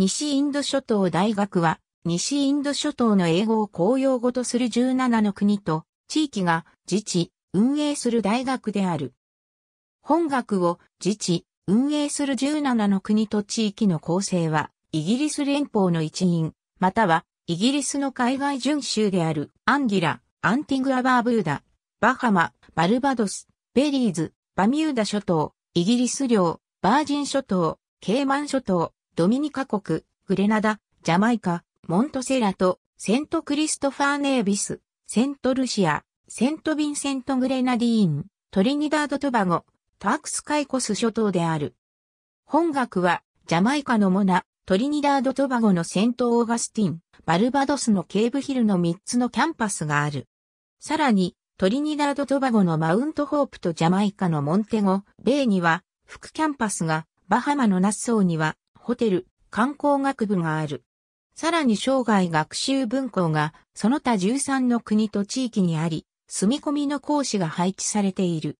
西インド諸島大学は、西インド諸島の英語を公用語とする17の国と地域が自治、運営する大学である。本学を自治、運営する17の国と地域の構成は、イギリス連邦の一員、または、イギリスの海外巡州である、アンギラ、アンティングア・バーブーダ、バハマ、バルバドス、ベリーズ、バミューダ諸島、イギリス領、バージン諸島、ケーマン諸島、ドミニカ国、グレナダ、ジャマイカ、モントセラと、セントクリストファーネービス、セントルシア、セントヴィンセント・グレナディーン、トリニダード・トバゴ、タークス・カイコス諸島である。本学は、ジャマイカのモナ、トリニダード・トバゴのセント・オーガスティン、バルバドスのケーブヒルの3つのキャンパスがある。さらに、トリニダード・トバゴのマウント・ホープとジャマイカのモンテゴ、ベイには、副キャンパスが、バハマのナッソーには、ホテル、観光学部がある。さらに生涯学習分校がその他13の国と地域にあり、住み込みの講師が配置されている。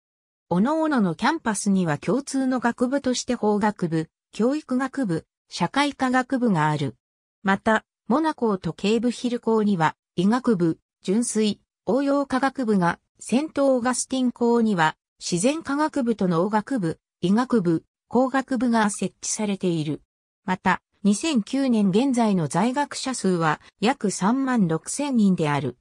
各々のキャンパスには共通の学部として法学部、教育学部、社会科学部がある。また、モナコーとケーブヒル校には医学部、純粋、応用科学部が、セントオーガスティン校には自然科学部と農学部、医学部、工学部が設置されている。また、2009年現在の在学者数は約3万6千人である。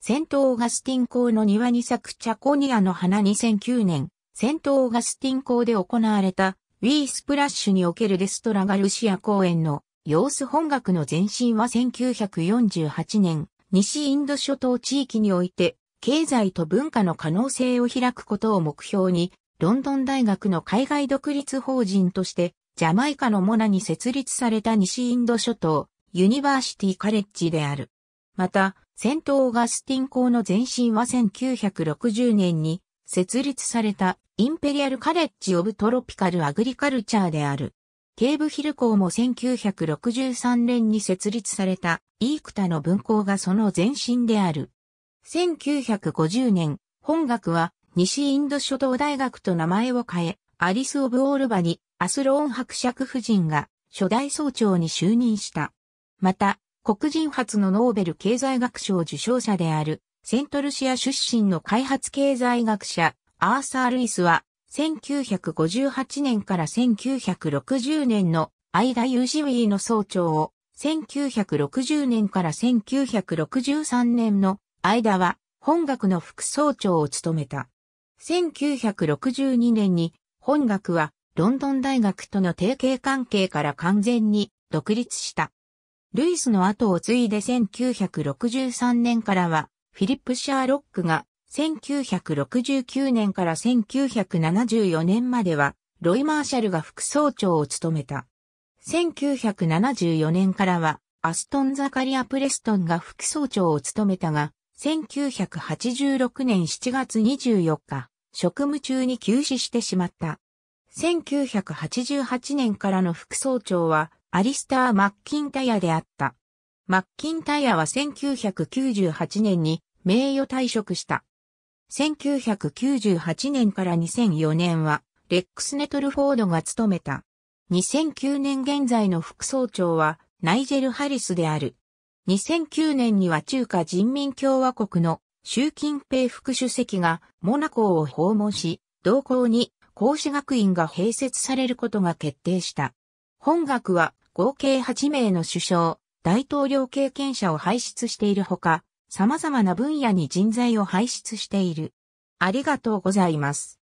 セント・オーガスティン校の庭に咲くチャコニアの花2009年、セント・オーガスティン校で行われたウィースプラッシュにおけるレストラガルシア公演の様子本学の前身は1948年、西インド諸島地域において経済と文化の可能性を開くことを目標に、ロンドン大学の海外独立法人としてジャマイカのモナに設立された西インド諸島、ユニバーシティカレッジである。また、戦闘ガスティン校の前身は1960年に設立されたインペリアルカレッジオブトロピカルアグリカルチャーである。ケーブヒル校も1963年に設立されたイークタの分校がその前身である。1950年、本学は西インド諸島大学と名前を変え、アリス・オブ・オールバにアスローン伯爵夫人が初代総長に就任した。また、黒人初のノーベル経済学賞受賞者である、セントルシア出身の開発経済学者、アーサー・ルイスは、1958年から1960年の間ジウィーの総長を、1960年から1963年の間は、本学の副総長を務めた。1962年に、本学はロンドン大学との提携関係から完全に独立した。ルイスの後を継いで1963年からは、フィリップ・シャーロックが1969年から1974年までは、ロイ・マーシャルが副総長を務めた。1974年からは、アストン・ザカリア・プレストンが副総長を務めたが、1986年7月24日、職務中に休止してしまった。1988年からの副総長はアリスター・マッキンタヤであった。マッキンタヤは1998年に名誉退職した。1998年から2004年はレックス・ネトルフォードが務めた。2009年現在の副総長はナイジェル・ハリスである。2009年には中華人民共和国の習近平副主席がモナコを訪問し、同行に孔子学院が併設されることが決定した。本学は合計8名の首相、大統領経験者を輩出しているほか、様々な分野に人材を輩出している。ありがとうございます。